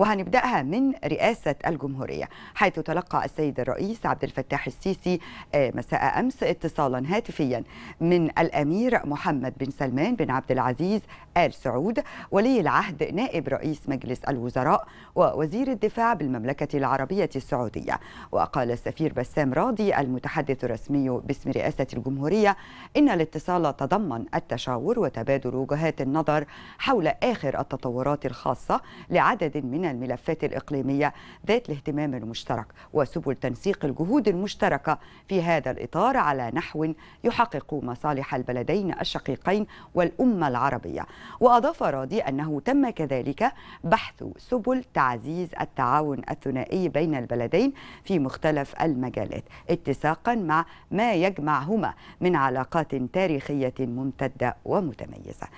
وهنبدأها من رئاسة الجمهورية حيث تلقى السيد الرئيس عبد الفتاح السيسي آه، مساء أمس اتصالا هاتفيا من الأمير محمد بن سلمان بن عبد العزيز آل سعود ولي العهد نائب رئيس مجلس الوزراء ووزير الدفاع بالمملكة العربية السعودية وقال السفير بسام راضي المتحدث الرسمي باسم رئاسة الجمهورية إن الاتصال تضمن التشاور وتبادل وجهات النظر حول آخر التطورات الخاصة لعدد من الملفات الإقليمية ذات الاهتمام المشترك وسبل تنسيق الجهود المشتركة في هذا الإطار على نحو يحقق مصالح البلدين الشقيقين والأمة العربية وأضاف راضي أنه تم كذلك بحث سبل تعزيز التعاون الثنائي بين البلدين في مختلف المجالات اتساقا مع ما يجمعهما من علاقات تاريخية ممتدة ومتميزة